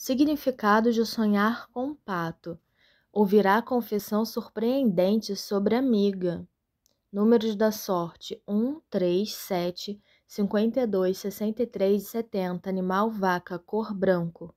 Significado de sonhar com um pato. Ouvirá confissão surpreendente sobre amiga. Números da sorte: 1, 3, 7, 52, 63 e 70. Animal vaca, cor branco.